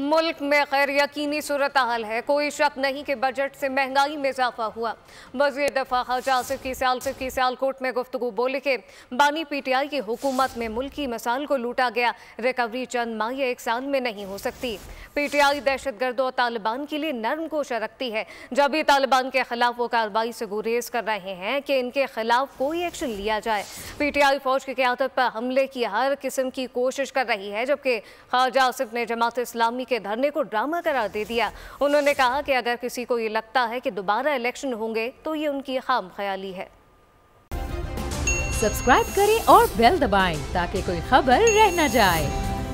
मुल्क में गैर यकीनी सूरत हाल है कोई शक नहीं कि बजट से महंगाई में इजाफा हुआ वजी दफा खाज आसिफ की सियालसिफ की सियालकोट में गुफ्तु बोले के बानी पीटीआई की हुकूमत में मुल्क मसाल को लूटा गया रिकवरी चंद माह एक साल में नहीं हो सकती पीटीआई दहशत गर्द और तालिबान के लिए नर्म कोशा रखती है जब भी तालिबान के खिलाफ वो कार्रवाई से गुरेज कर रहे हैं कि इनके खिलाफ कोई एक्शन लिया जाए आई फौज की क्यादत पर हमले की हर किस्म की कोशिश कर रही है जबकि खाजा आसिफ ने जमात इस्लामी आदमी के धरने को ड्रामा करार दे दिया उन्होंने कहा कि अगर किसी को ये लगता है कि दोबारा इलेक्शन होंगे तो ये उनकी खाम ख्याली है सब्सक्राइब करें और बेल दबाएं ताकि कोई खबर रह न जाए